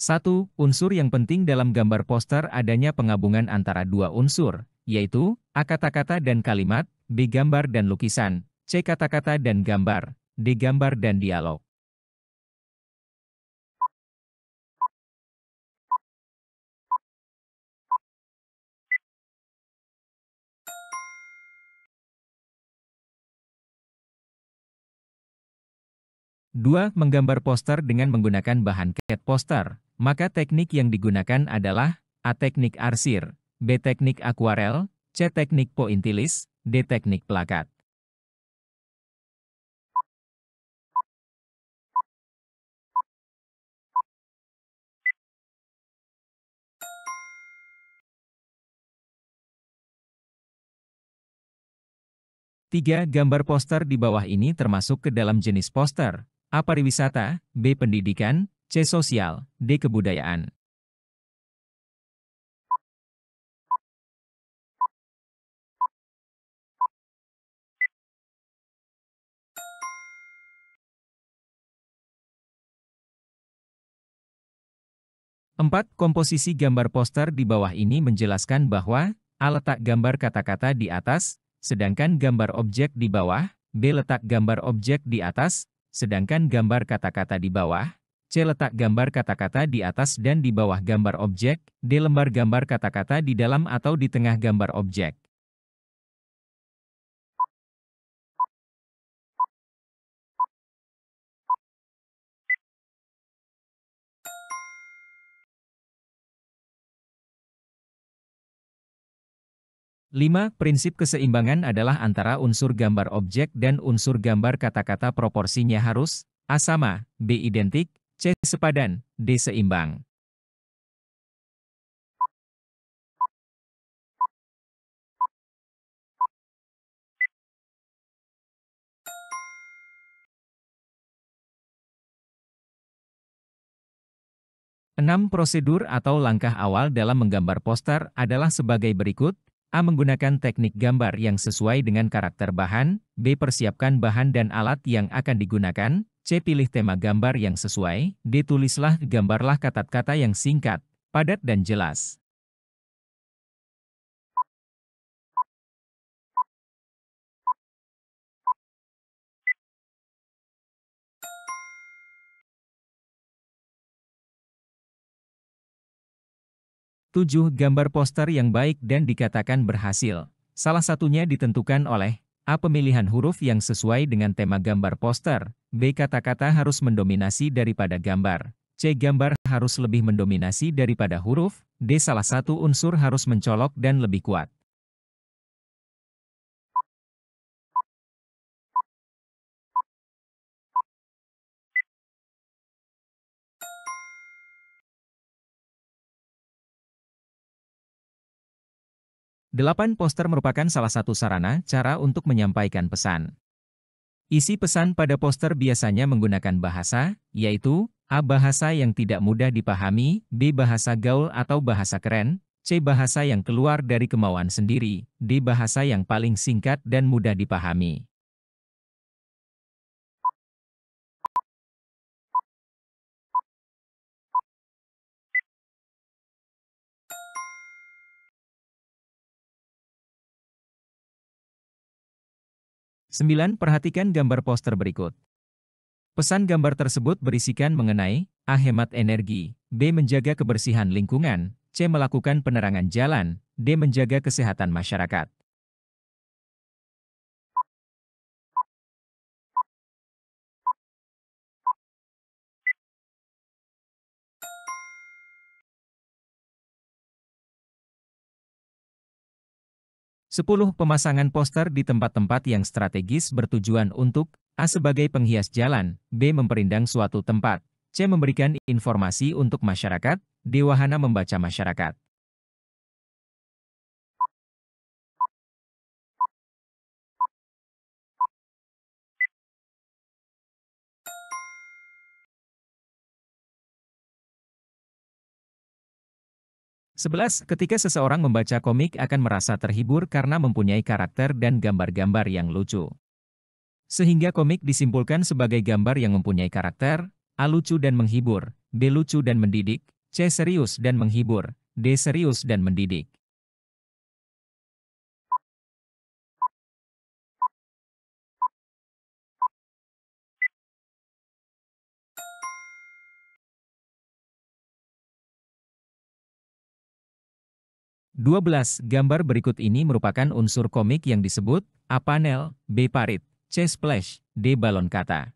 Satu, Unsur yang penting dalam gambar poster adanya pengabungan antara dua unsur, yaitu A kata-kata dan kalimat, B gambar dan lukisan, C kata-kata dan gambar, D gambar dan dialog. 2. Menggambar poster dengan menggunakan bahan cat poster. Maka teknik yang digunakan adalah A. Teknik arsir, B. Teknik akuarel, C. Teknik pointilis, D. Teknik plakat. Tiga Gambar poster di bawah ini termasuk ke dalam jenis poster, A. Pariwisata, B. Pendidikan, C. Sosial, D. Kebudayaan. Empat Komposisi gambar poster di bawah ini menjelaskan bahwa A. Letak gambar kata-kata di atas, sedangkan gambar objek di bawah, B. Letak gambar objek di atas, Sedangkan gambar kata-kata di bawah, C letak gambar kata-kata di atas dan di bawah gambar objek, D lembar gambar kata-kata di dalam atau di tengah gambar objek. 5. Prinsip keseimbangan adalah antara unsur gambar objek dan unsur gambar kata-kata proporsinya harus A sama, B identik, C sepadan, D seimbang. Enam prosedur atau langkah awal dalam menggambar poster adalah sebagai berikut, A. Menggunakan teknik gambar yang sesuai dengan karakter bahan. B. Persiapkan bahan dan alat yang akan digunakan. C. Pilih tema gambar yang sesuai. D. Tulislah gambarlah kata-kata yang singkat, padat dan jelas. 7 gambar poster yang baik dan dikatakan berhasil. Salah satunya ditentukan oleh A. Pemilihan huruf yang sesuai dengan tema gambar poster. B. Kata-kata harus mendominasi daripada gambar. C. Gambar harus lebih mendominasi daripada huruf. D. Salah satu unsur harus mencolok dan lebih kuat. Delapan poster merupakan salah satu sarana cara untuk menyampaikan pesan. Isi pesan pada poster biasanya menggunakan bahasa, yaitu A. Bahasa yang tidak mudah dipahami, B. Bahasa gaul atau bahasa keren, C. Bahasa yang keluar dari kemauan sendiri, D. Bahasa yang paling singkat dan mudah dipahami. 9. Perhatikan gambar poster berikut. Pesan gambar tersebut berisikan mengenai A. Hemat energi, B. Menjaga kebersihan lingkungan, C. Melakukan penerangan jalan, D. Menjaga kesehatan masyarakat. 10. Pemasangan poster di tempat-tempat yang strategis bertujuan untuk A. Sebagai penghias jalan, B. Memperindang suatu tempat, C. Memberikan informasi untuk masyarakat, D. Wahana membaca masyarakat. 11. Ketika seseorang membaca komik akan merasa terhibur karena mempunyai karakter dan gambar-gambar yang lucu. Sehingga komik disimpulkan sebagai gambar yang mempunyai karakter, A. Lucu dan menghibur, B. Lucu dan mendidik, C. Serius dan menghibur, D. Serius dan mendidik. 12. Gambar berikut ini merupakan unsur komik yang disebut A panel, B parit, C splash, D balon kata.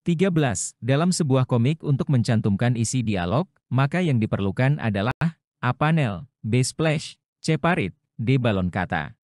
Tiga belas, Dalam sebuah komik untuk mencantumkan isi dialog, maka yang diperlukan adalah A panel, B splash, Ceparit, di balon kata.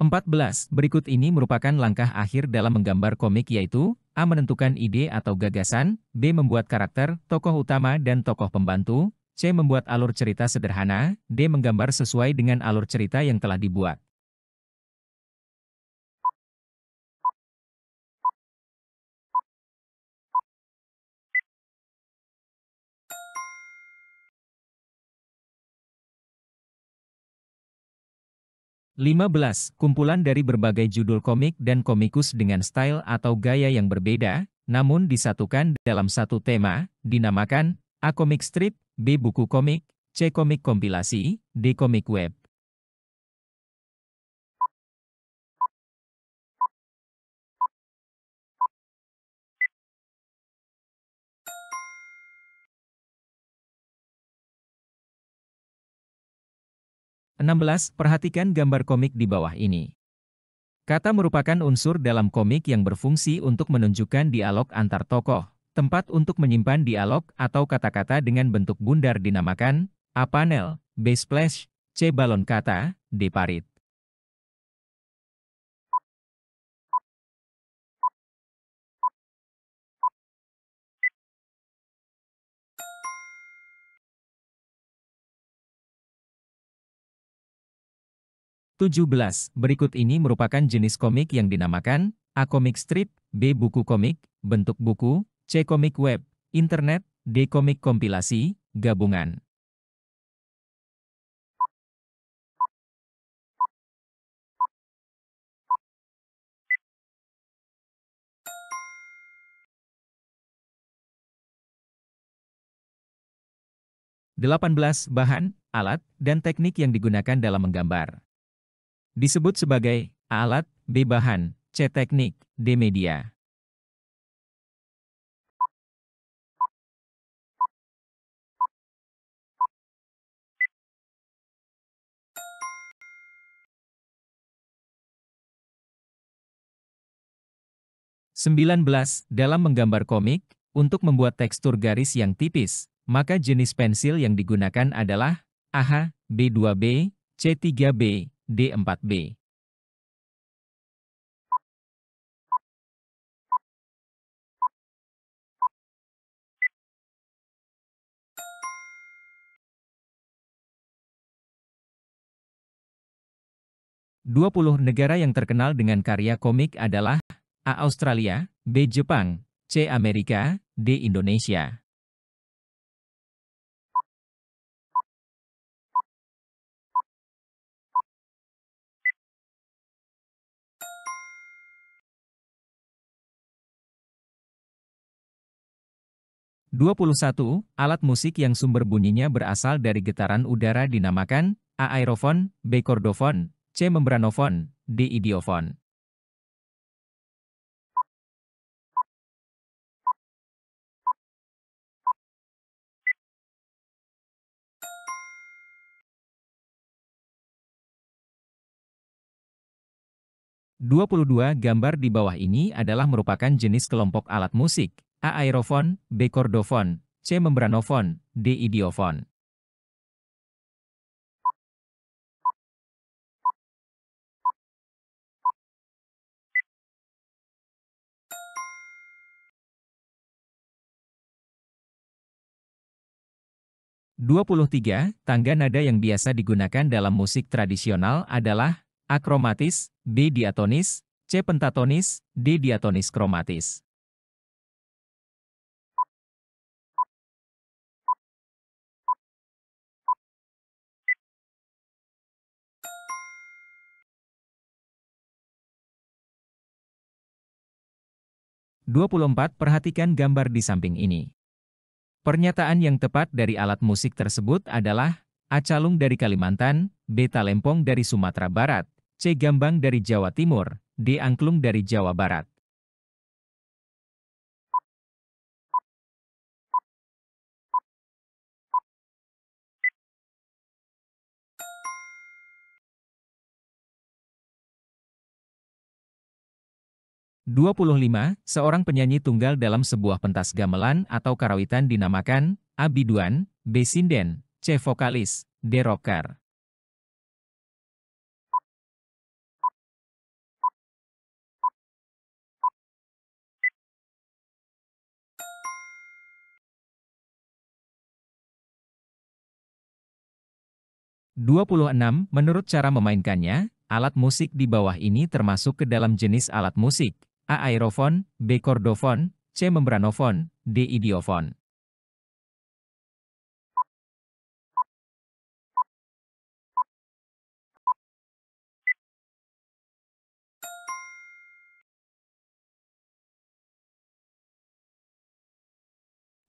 Empat belas, berikut ini merupakan langkah akhir dalam menggambar komik yaitu A. Menentukan ide atau gagasan, B. Membuat karakter, tokoh utama dan tokoh pembantu, C. Membuat alur cerita sederhana, D. Menggambar sesuai dengan alur cerita yang telah dibuat. Lima belas Kumpulan dari berbagai judul komik dan komikus dengan style atau gaya yang berbeda, namun disatukan dalam satu tema, dinamakan A Comic Strip, B. Buku komik, C. Komik kompilasi, D. Komik web. Enam belas, Perhatikan gambar komik di bawah ini. Kata merupakan unsur dalam komik yang berfungsi untuk menunjukkan dialog antar tokoh, Tempat untuk menyimpan dialog atau kata-kata dengan bentuk bundar dinamakan A panel, B splash, C balon kata, D parit. Tujuh belas, Berikut ini merupakan jenis komik yang dinamakan A. Comic strip, B. Buku komik, bentuk buku, C. Komik web, internet, D. Komik kompilasi, gabungan. Delapan belas Bahan, alat, dan teknik yang digunakan dalam menggambar. Disebut sebagai A. Alat, B. Bahan, C. Teknik, D. Media. 19. Dalam menggambar komik, untuk membuat tekstur garis yang tipis, maka jenis pensil yang digunakan adalah AH, B2B, C3B, D4B. Dua puluh negara yang terkenal dengan karya komik adalah A. Australia, B. Jepang, C. Amerika, D. Indonesia. Dua puluh satu Alat musik yang sumber bunyinya berasal dari getaran udara dinamakan A. Aerofon, B. Kordofon, C. Membranofon, D. Idiofon. 22 gambar di bawah ini adalah merupakan jenis kelompok alat musik, A. Aerofon, B. Kordofon, C. Membranofon, D. Idiofon. Dua puluh tiga, tangga nada yang biasa digunakan dalam musik tradisional adalah akromatis, B diatonis, C pentatonis, D diatonis kromatis. Dua puluh empat Perhatikan gambar di samping ini. Pernyataan yang tepat dari alat musik tersebut adalah A calung dari Kalimantan, B talempong dari Sumatera Barat, C. Gambang dari Jawa Timur, D. Angklung dari Jawa Barat. Dua puluh lima, Seorang penyanyi tunggal dalam sebuah pentas gamelan atau karawitan dinamakan A. Biduan, B. Sinden, C. Vokalis, D. Rocker. 26. Menurut cara memainkannya, alat musik di bawah ini termasuk ke dalam jenis alat musik. A. Aerofon, B. Kordofon, C. Membranofon, D. Idiofon.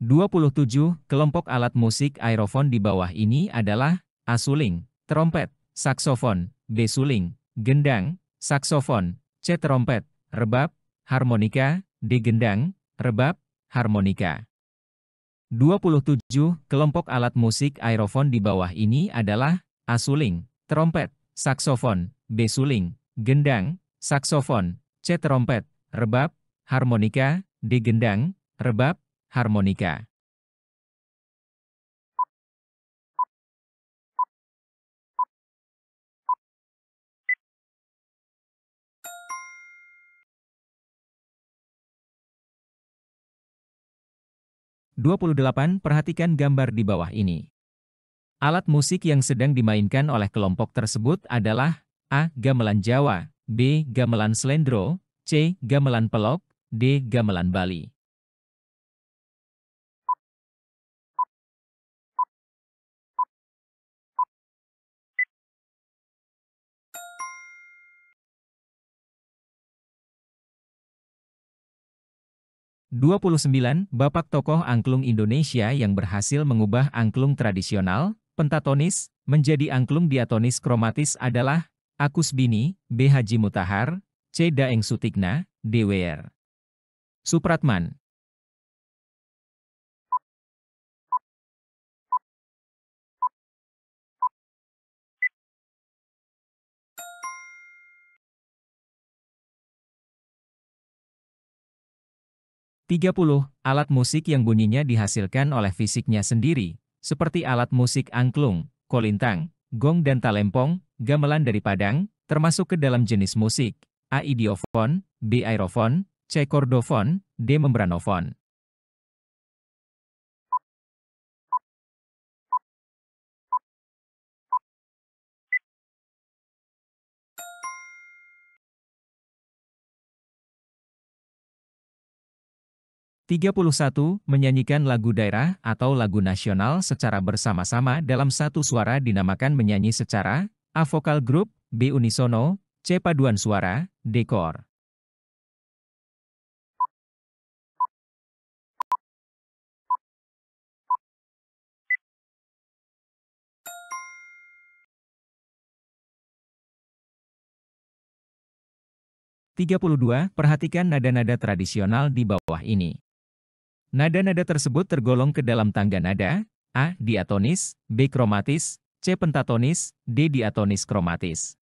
Dua puluh tujuh Kelompok alat musik aerofon di bawah ini adalah asuling, trompet, saksofon, besuling, gendang, saksofon, C trompet, rebab, harmonika, D gendang, rebab, harmonika. 27. Kelompok alat musik aerofon di bawah ini adalah asuling, trompet, saksofon, besuling, gendang, saksofon, C trompet, rebab, harmonika, D gendang, rebab, harmonika. 28. Perhatikan gambar di bawah ini. Alat musik yang sedang dimainkan oleh kelompok tersebut adalah A. Gamelan Jawa B. Gamelan Slendro C. Gamelan Pelok D. Gamelan Bali 29. Bapak tokoh angklung Indonesia yang berhasil mengubah angklung tradisional, pentatonis, menjadi angklung diatonis kromatis adalah Akus Bini, B. Haji Mutahar, C. Daeng Sutikna, DWR. Supratman 30. Alat musik yang bunyinya dihasilkan oleh fisiknya sendiri, seperti alat musik angklung, kolintang, gong dan talempong, gamelan dari Padang, termasuk ke dalam jenis musik, A. Idiofon, B. Aerofon, C. Kordofon, D. Membranofon. 31. Menyanyikan lagu daerah atau lagu nasional secara bersama-sama dalam satu suara dinamakan menyanyi secara A. Vokal grup B. Unisono C. Paduan suara D. Kor Tiga perhatikan nada-nada tradisional di bawah ini. Nada-nada tersebut tergolong ke dalam tangga nada, A. Diatonis, B. Kromatis, C. Pentatonis, D. Diatonis kromatis.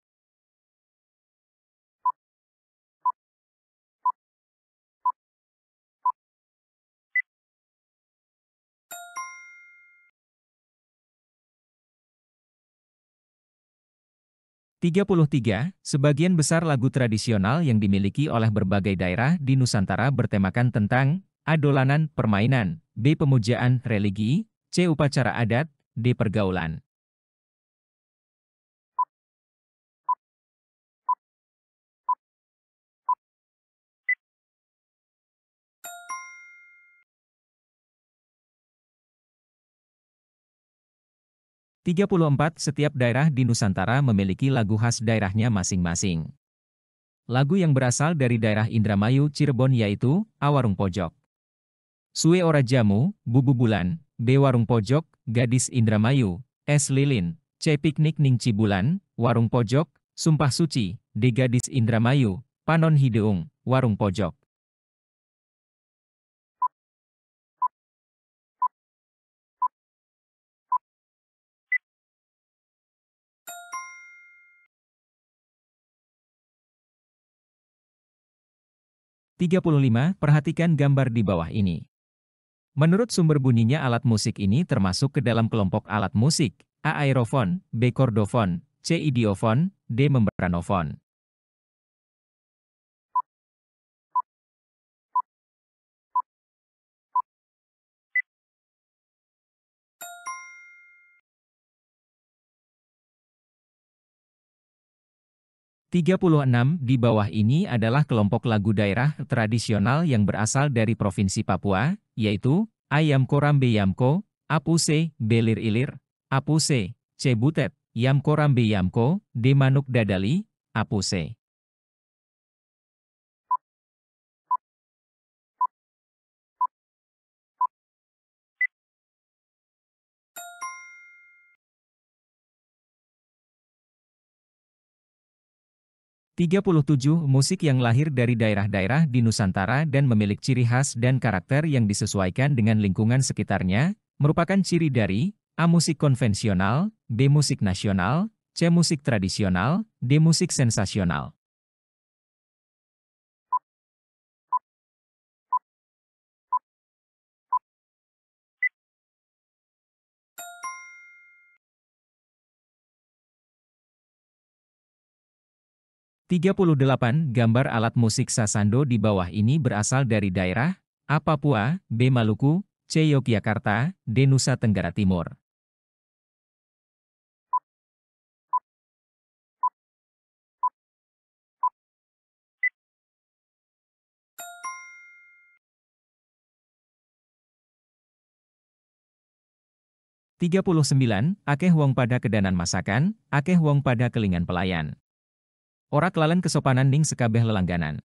Tiga puluh tiga, sebagian besar lagu tradisional yang dimiliki oleh berbagai daerah di Nusantara bertemakan tentang A. Dolanan, permainan. B. Pemujaan, religi. C. Upacara adat. D. Pergaulan. Tiga puluh empat Setiap daerah di Nusantara memiliki lagu khas daerahnya masing-masing. Lagu yang berasal dari daerah Indramayu, Cirebon yaitu Awarung Pojok. Sue Ora Jamu, Bubu Bulan, B Warung Pojok, Gadis Indramayu, es Lilin, C Piknik Ning Cibulan, Warung Pojok, Sumpah Suci, D Gadis Indramayu, Panon Hideung, Warung Pojok. Tiga puluh lima, Perhatikan gambar di bawah ini. Menurut sumber bunyinya alat musik ini termasuk ke dalam kelompok alat musik, A aerofon, B kordofon, C idiofon, D membranofon. Tiga puluh enam di bawah ini adalah kelompok lagu daerah tradisional yang berasal dari Provinsi Papua, yaitu ayam korambe Yamko, Apuse, Belir Ilir, Apuse, Cebutet, Yamko Rambe Yamko, Demanuk Dadali, Apuse. 37. Musik yang lahir dari daerah-daerah di Nusantara dan memiliki ciri khas dan karakter yang disesuaikan dengan lingkungan sekitarnya, merupakan ciri dari A. Musik konvensional, B. Musik nasional, C. Musik tradisional, D. Musik sensasional. 38. Gambar alat musik sasando di bawah ini berasal dari daerah A. Papua, B. Maluku, C. Yogyakarta, D. Nusa Tenggara Timur. Tiga puluh sembilan, Akeh Wong pada kedanan masakan, Akeh Wong pada kelingan pelayan. Ora kelalen kesopanan ning sekabeh lelangganan.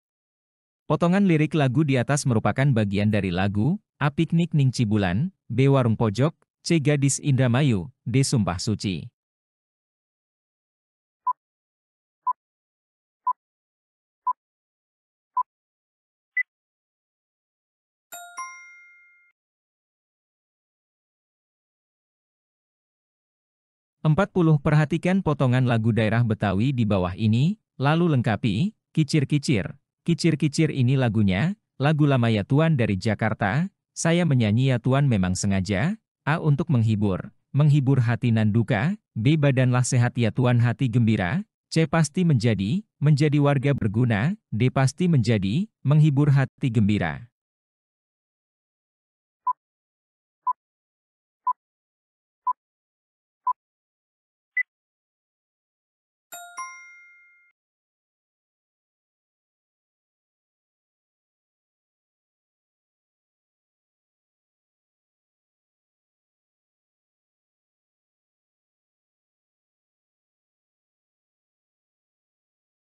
Potongan lirik lagu di atas merupakan bagian dari lagu A Piknik Ning Cibulan, B Warung Pojok, C Gadis Indramayu, D Sumpah Suci. Empat puluh Perhatikan potongan lagu daerah Betawi di bawah ini, Lalu lengkapi, kicir-kicir. Kicir-kicir ini lagunya, lagu lama ya Tuan dari Jakarta, saya menyanyi ya Tuan memang sengaja, A. Untuk menghibur, menghibur hati nan duka. B. Badanlah sehat ya Tuan hati gembira, C. Pasti menjadi, menjadi warga berguna, D. Pasti menjadi, menghibur hati gembira.